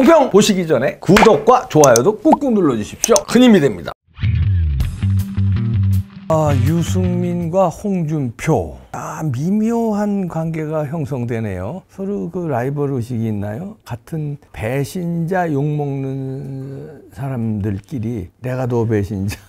똥평 보시기 전에 구독과 좋아요도 꾹꾹 눌러주십시오. 큰 힘이 됩니다. 아, 유승민과 홍준표. 아, 미묘한 관계가 형성되네요. 서로 그 라이벌 의식이 있나요? 같은 배신자 욕먹는 사람들끼리 내가 더 배신자.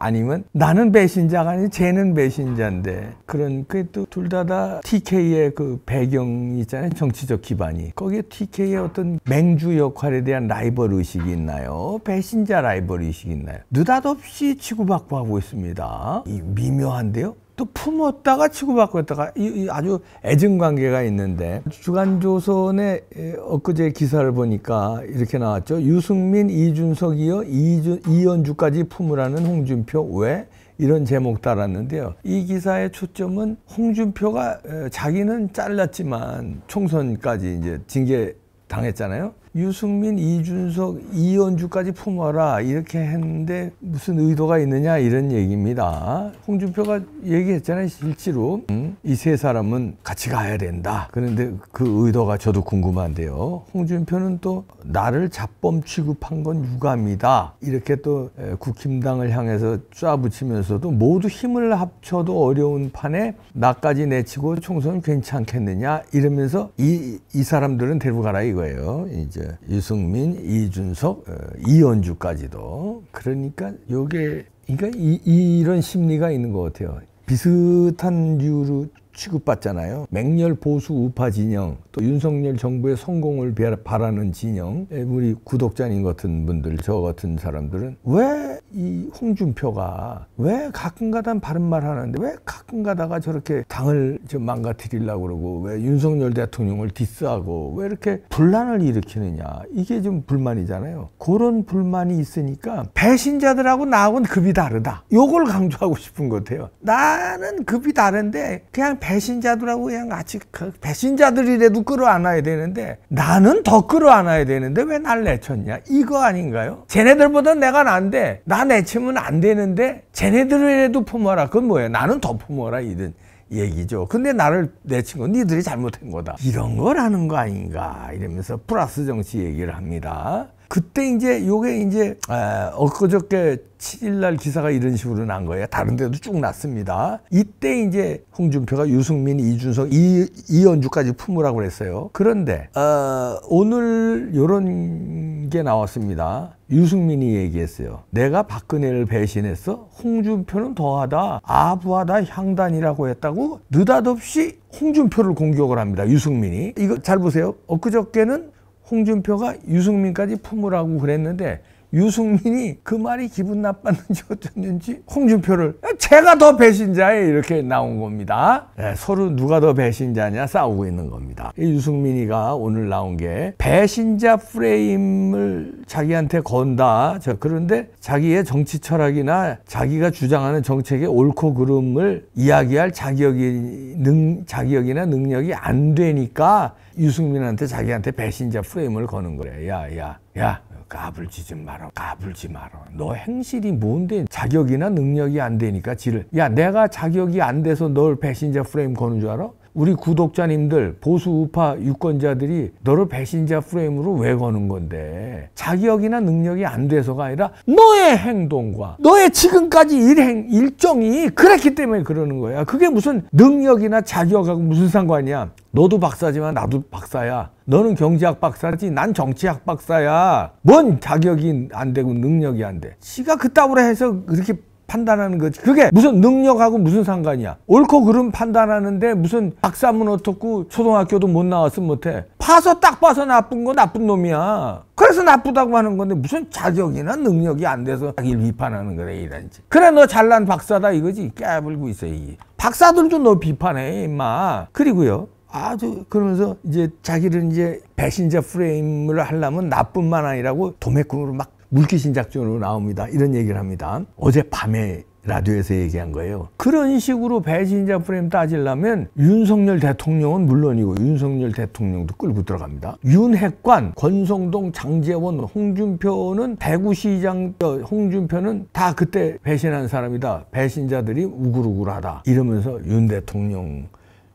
아니면 나는 배신자가 아니 쟤는 배신자인데 그런 그또둘다다 다 TK의 그 배경이 있잖아요 정치적 기반이 거기에 TK의 어떤 맹주 역할에 대한 라이벌 의식이 있나요 배신자 라이벌 의식이 있나요 느닷없이 치고받고 하고 있습니다 이 미묘한데요 또 품었다가 치고받고했다가 이, 이, 아주 애증 관계가 있는데 주간조선의 엊그제 기사를 보니까 이렇게 나왔죠. 유승민, 이준석 이어 이준, 이연주까지 품으라는 홍준표 왜 이런 제목 달았는데요. 이 기사의 초점은 홍준표가 자기는 잘랐지만 총선까지 이제 징계 당했잖아요. 유승민, 이준석, 이현주까지 품어라 이렇게 했는데 무슨 의도가 있느냐 이런 얘기입니다. 홍준표가 얘기했잖아요. 실제로 음, 이 세 사람은 같이 가야 된다. 그런데 그 의도가 저도 궁금한데요. 홍준표는 또 나를 잡범 취급한 건 유감이다. 이렇게 또 국힘당을 향해서 쫙붙이면서도 모두 힘을 합쳐도 어려운 판에 나까지 내치고 총선 괜찮겠느냐 이러면서 이, 이 사람들은 데리고 가라 이거예요. 이제 예, 이제 유승민, 이준석, 어, 이현주까지도 그러니까 요게 그러니까 이, 이, 이런 심리가 있는 것 같아요. 비슷한 류로 취급받잖아요. 맹렬 보수 우파 진영, 또 윤석열 정부의 성공을 바라는 진영, 예, 우리 구독자님 같은 분들, 저 같은 사람들은 왜 이 홍준표가 왜 가끔가다 바른 말 하는데 왜 가끔가다가 저렇게 당을 좀 망가뜨리려고 그러고 왜 윤석열 대통령을 디스하고 왜 이렇게 분란을 일으키느냐 이게 좀 불만이잖아요. 그런 불만이 있으니까 배신자들하고 나하고는 급이 다르다. 요걸 강조하고 싶은 것 같아요. 나는 급이 다른데 그냥 배신자들하고 그냥 같이 그 배신자들이라도 끌어안아야 되는데 나는 더 끌어안아야 되는데 왜 날 내쳤냐 이거 아닌가요? 쟤네들보다 내가 난데 나 내치면 안 되는데 쟤네들이라도 품어라 그건 뭐야 나는 더 품어라 이든 얘기죠. 근데 나를 내친 건 니들이 잘못한 거다. 이런 거라는 거 아닌가 이러면서 플러스 정치 얘기를 합니다. 그때 이제 요게 이제 에, 엊그저께 7일날 기사가 이런 식으로 난 거예요. 다른 데도 쭉 났습니다. 이때 이제 홍준표가 유승민, 이준석, 이, 이연주까지 품으라고 그랬어요. 그런데 어, 오늘 요런 게 나왔습니다. 유승민이 얘기했어요. 내가 박근혜를 배신했어? 홍준표는 더하다, 아부하다, 향단이라고 했다고 느닷없이 홍준표를 공격을 합니다. 유승민이. 이거 잘 보세요. 엊그저께는 홍준표가 유승민까지 품으라고 그랬는데 유승민이 그 말이 기분 나빴는지 어땠는지 홍준표를 제가 더 배신자에 이렇게 나온 겁니다. 네, 서로 누가 더 배신자냐 싸우고 있는 겁니다. 이 유승민이가 오늘 나온 게 배신자 프레임을 자기한테 건다. 저 그런데 자기의 정치 철학이나 자기가 주장하는 정책의 옳고 그름을 이야기할 자격이 능 자격이나 능력이 안 되니까 유승민한테 자기한테 배신자 프레임을 거는 거래. 야, 야, 야, 까불지 말아 까불지 마라 너 행실이 뭔데 자격이나 능력이 안 되니까 지를 야 내가 자격이 안 돼서 널 배신자 프레임 거는 줄 알아? 우리 구독자님들 보수 우파 유권자들이 너를 배신자 프레임으로 왜 거는 건데 자격이나 능력이 안 돼서가 아니라 너의 행동과 너의 지금까지 일행 일정이 그랬기 때문에 그러는 거야. 그게 무슨 능력이나 자격하고 무슨 상관이야. 너도 박사지만 나도 박사야. 너는 경제학 박사지 난 정치학 박사야. 뭔 자격이 안 되고 능력이 안 돼. 지가 그따구로 해서 그렇게 판단하는 거지. 그게 무슨 능력하고 무슨 상관이야. 옳고 그름 판단하는데 무슨 박사면 어떻고 초등학교도 못 나왔으면 못해. 파서 딱 봐서 나쁜 거 나쁜 놈이야. 그래서 나쁘다고 하는 건데 무슨 자격이나 능력이 안 돼서 자기를 비판하는 거래 이런지. 그래 너 잘난 박사다 이거지. 깨불고 있어 이. 박사들도 너 비판해 임마. 그리고요. 아주 그러면서 이제 자기를 이제 배신자 프레임을 하려면 나뿐만 아니라고 도매꾼으로 막 물귀신 작전으로 나옵니다. 이런 얘기를 합니다. 어젯 밤에 라디오에서 얘기한 거예요. 그런 식으로 배신자 프레임 따지려면 윤석열 대통령은 물론이고 윤석열 대통령도 끌고 들어갑니다. 윤핵관, 권성동, 장재원, 홍준표는 대구시장 어, 홍준표는 다 그때 배신한 사람이다. 배신자들이 우글우글하다. 이러면서 윤 대통령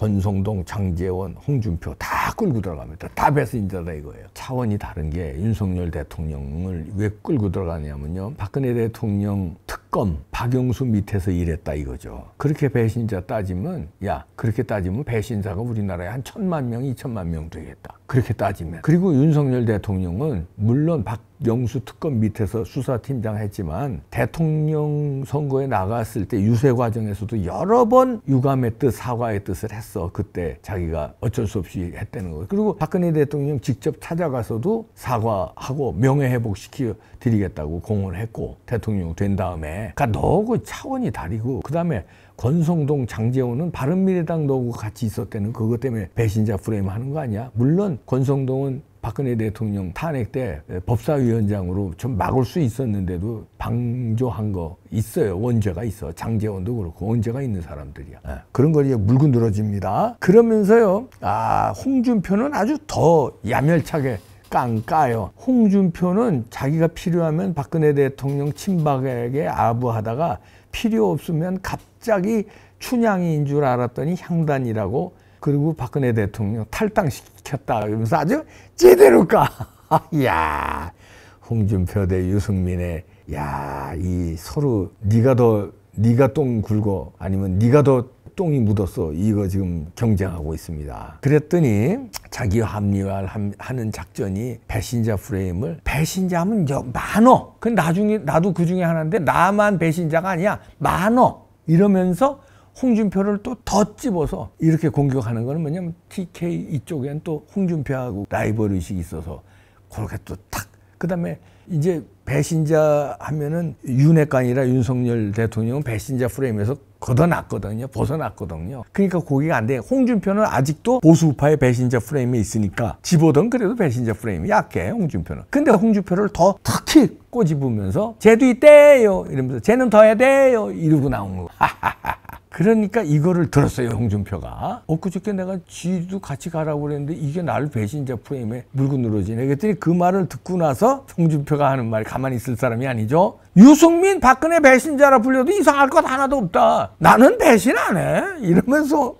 권성동, 장재원, 홍준표 다 끌고 들어갑니다. 다 배신자다 이거예요. 차원이 다른 게 윤석열 대통령을 왜 끌고 들어가냐면요. 박근혜 대통령 특검 박영수 밑에서 일했다 이거죠. 그렇게 배신자 따지면 야 그렇게 따지면 배신자가 우리나라에 한 천만 명, 이천만 명 되겠다. 그렇게 따지면 그리고 윤석열 대통령은 물론 박 영수 특검 밑에서 수사팀장 했지만 대통령 선거에 나갔을 때 유세 과정에서도 여러 번 유감의 뜻, 사과의 뜻을 했어. 그때 자기가 어쩔 수 없이 했다는 거예요. 그리고 박근혜 대통령 직접 찾아가서도 사과하고 명예회복시켜 드리겠다고 공언했고 대통령 된 다음에 그러니까 너하고 차원이 다르고 그다음에 권성동 장재호는 바른미래당 너하고 같이 있었다는 그것 때문에 배신자 프레임 하는 거 아니야? 물론 권성동은 박근혜 대통령 탄핵 때 법사위원장으로 좀 막을 수 있었는데도 방조한 거 있어요. 원죄가 있어. 장재원도 그렇고 원죄가 있는 사람들이야. 네. 그런 거 이제 물고 늘어집니다. 그러면서요. 아 홍준표는 아주 더 야멸차게 깡까요. 홍준표는 자기가 필요하면 박근혜 대통령 친박에게 아부하다가 필요 없으면 갑자기 춘향이인 줄 알았더니 향단이라고 그리고 박근혜 대통령 탈당시켰다 이러면서 아주 제대로 까. 야 홍준표 대 유승민의 야 이 서로 네가 더 네가 똥 굴고 아니면 네가 더 똥이 묻었어 이거 지금 경쟁하고 있습니다 그랬더니 자기 합리화하는 작전이 배신자 프레임을 배신자면 많어 그 나중에 나도 그중에 하나인데 나만 배신자가 아니야 많어 이러면서 홍준표를 또 더 집어서 이렇게 공격하는 거는 뭐냐면 TK 이쪽엔 또 홍준표하고 라이벌 의식이 있어서 그렇게 또 탁. 그 다음에 이제 배신자 하면은 윤핵관이라 윤석열 대통령은 배신자 프레임에서 걷어놨거든요. 벗어났거든요. 그러니까 고기가안 돼. 홍준표는 아직도 보수파의 배신자 프레임에 있으니까 집어든 그래도 배신자 프레임이 약해, 홍준표는. 근데 홍준표를 더 특히 꼬집으면서 쟤도 있대요! 이러면서 쟤는 더 해야 돼요! 이러고 나온 거. 하하하. 그러니까 이거를 들었어요 홍준표가 엊그저께 어, 내가 지도 같이 가라고 그랬는데 이게 나를 배신자 프레임에 물고 늘어지네 그랬더니 그 말을 듣고 나서 홍준표가 하는 말 가만히 있을 사람이 아니죠 유승민 박근혜 배신자라 불려도 이상할 것 하나도 없다 나는 배신 안 해 이러면서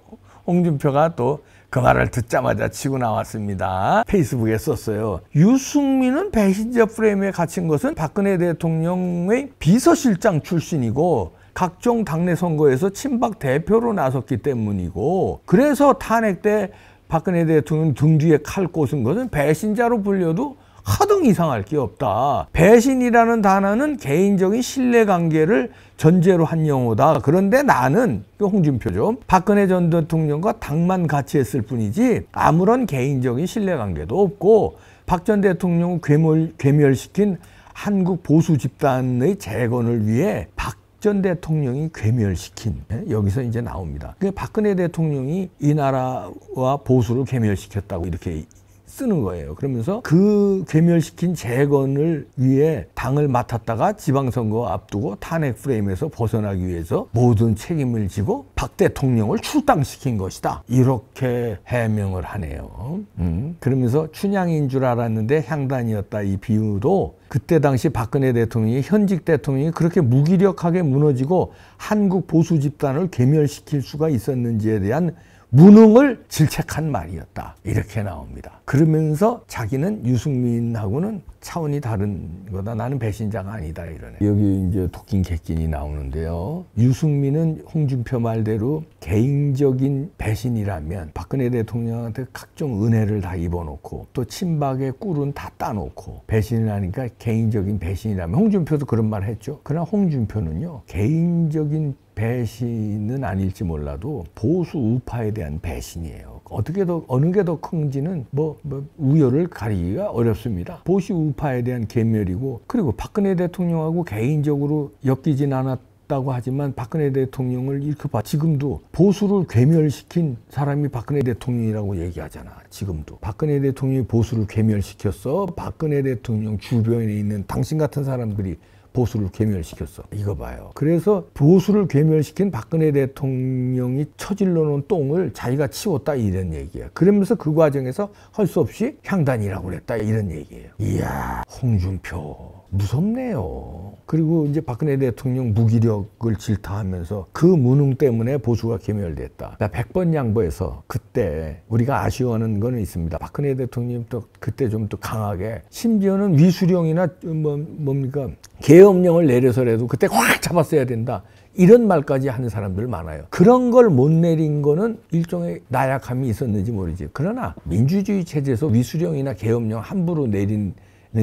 홍준표가 또 그 말을 듣자마자 치고 나왔습니다. 페이스북에 썼어요. 유승민은 배신자 프레임에 갇힌 것은 박근혜 대통령의 비서실장 출신이고 각종 당내 선거에서 친박 대표로 나섰기 때문이고 그래서 탄핵 때 박근혜 대통령 등 뒤에 칼 꽂은 것은 배신자로 불려도 하등 이상할 게 없다. 배신이라는 단어는 개인적인 신뢰관계를 전제로 한 용어다. 그런데 나는 그 홍준표죠. 박근혜 전 대통령과 당만 같이 했을 뿐이지 아무런 개인적인 신뢰관계도 없고 박 전 대통령을 괴멸, 괴멸시킨 한국 보수 집단의 재건을 위해 박전 대통령이 괴멸시킨 예, 여기서 이제 나옵니다. 그 박근혜 대통령이 이 나라와 보수를 괴멸시켰다고 이렇게 쓰는 거예요. 그러면서 그 괴멸시킨 재건을 위해 당을 맡았다가 지방선거 앞두고 탄핵 프레임에서 벗어나기 위해서 모든 책임을 지고 박 대통령을 출당시킨 것이다. 이렇게 해명을 하네요. 음. 그러면서 춘향인 줄 알았는데 향단이었다 이 비유도 그때 당시 박근혜 대통령이 현직 대통령이 그렇게 무기력하게 무너지고 한국 보수 집단을 괴멸시킬 수가 있었는지에 대한 무능을 질책한 말이었다. 이렇게 나옵니다. 그러면서 자기는 유승민하고는 차원이 다른 거다. 나는 배신자가 아니다. 이러네. 여기 이제 토끼 객진이 나오는데요. 유승민은 홍준표 말대로 개인적인 배신이라면 박근혜 대통령한테 각종 은혜를 다 입어놓고 또 친박의 꿀은 다 따놓고 배신을 하니까 개인적인 배신이라면 홍준표도 그런 말 했죠. 그러나 홍준표는요. 개인적인 배신은 아닐지 몰라도 보수 우파에 대한 배신이에요. 어떻게 더 어느 게 더 큰지는 뭐, 뭐 우열을 가리기가 어렵습니다. 보수 우파에 대한 개멸이고 그리고 박근혜 대통령하고 개인적으로 엮이진 않았. 다고 하지만 박근혜 대통령을 이렇게 봐 지금도 보수를 괴멸시킨 사람이 박근혜 대통령이라고 얘기하잖아 지금도 박근혜 대통령이 보수를 괴멸시켰어 박근혜 대통령 주변에 있는 당신 같은 사람들이 보수를 괴멸시켰어. 이거 봐요. 그래서 보수를 괴멸시킨 박근혜 대통령이 처질러놓은 똥을 자기가 치웠다 이런 얘기야. 그러면서 그 과정에서 할 수 없이 향단이라고 그랬다 이런 얘기예요. 이야 홍준표 무섭네요. 그리고 이제 박근혜 대통령 무기력을 질타하면서 그 무능 때문에 보수가 괴멸됐다. 나 100번 양보해서 그때 우리가 아쉬워하는 거는 있습니다. 박근혜 대통령도 그때 좀 더 강하게 심지어는 위수령이나 뭐, 뭡니까 개 계엄령을 내려서라도 그때 확 잡았어야 된다. 이런 말까지 하는 사람들 많아요. 그런 걸 못 내린 거는 일종의 나약함이 있었는지 모르지. 그러나 민주주의 체제에서 위수령이나 계엄령 함부로 내리는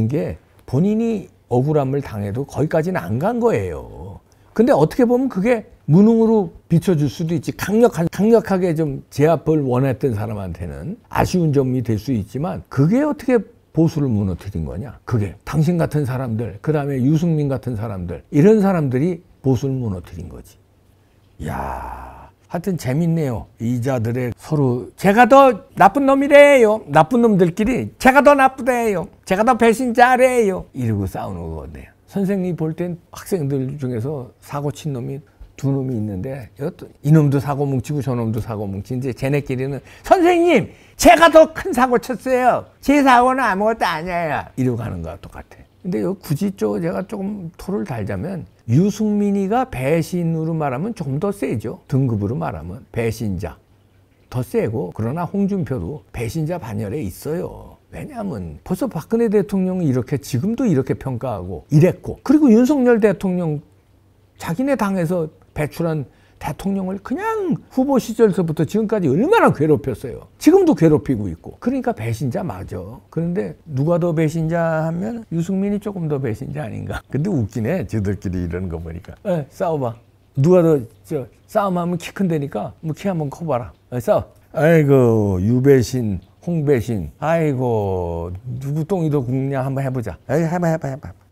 게 본인이 억울함을 당해도 거기까지는 안 간 거예요. 근데 어떻게 보면 그게 무능으로 비춰줄 수도 있지 강력한 강력하게 좀 제압을 원했던 사람한테는 아쉬운 점이 될 수 있지만 그게 어떻게 보수를 무너뜨린 거냐? 그게 당신 같은 사람들, 그 다음에 유승민 같은 사람들, 이런 사람들이 보수를 무너뜨린 거지. 야 하여튼 재밌네요. 이자들의 서로 제가 더 나쁜 놈이래요. 나쁜 놈들끼리 제가 더 나쁘대요. 제가 더 배신자래요. 이러고 싸우는 거거든요. 선생님이 볼땐 학생들 중에서 사고 친 놈이 두 놈이 있는데 이놈도 사고 뭉치고 저놈도 사고 뭉치는데 쟤네끼리는 선생님 제가 더 큰 사고 쳤어요. 제 사고는 아무것도 아니에요. 이러고 가는 거와 똑같아. 근데 굳이 저 제가 조금 토를 달자면 유승민이가 배신으로 말하면 좀 더 세죠. 등급으로 말하면 배신자. 더 세고 그러나 홍준표도 배신자 반열에 있어요. 왜냐하면 벌써 박근혜 대통령이 이렇게 지금도 이렇게 평가하고 이랬고 그리고 윤석열 대통령 자기네 당에서 배출한 대통령을 그냥 후보 시절서부터 지금까지 얼마나 괴롭혔어요. 지금도 괴롭히고 있고. 그러니까 배신자 맞아. 그런데 누가 더 배신자 하면 유승민이 조금 더 배신자 아닌가. 근데 웃기네. 저들끼리 이러는 거 보니까. 에, 싸워봐. 누가 더 저 싸움하면 키 큰데니까 뭐 키 한번 커봐라. 에, 싸워. 아이고 유배신, 홍배신. 아이고 누구 똥이 더 굵냐 한번 해보자. 에이, 해봐 해봐 해봐.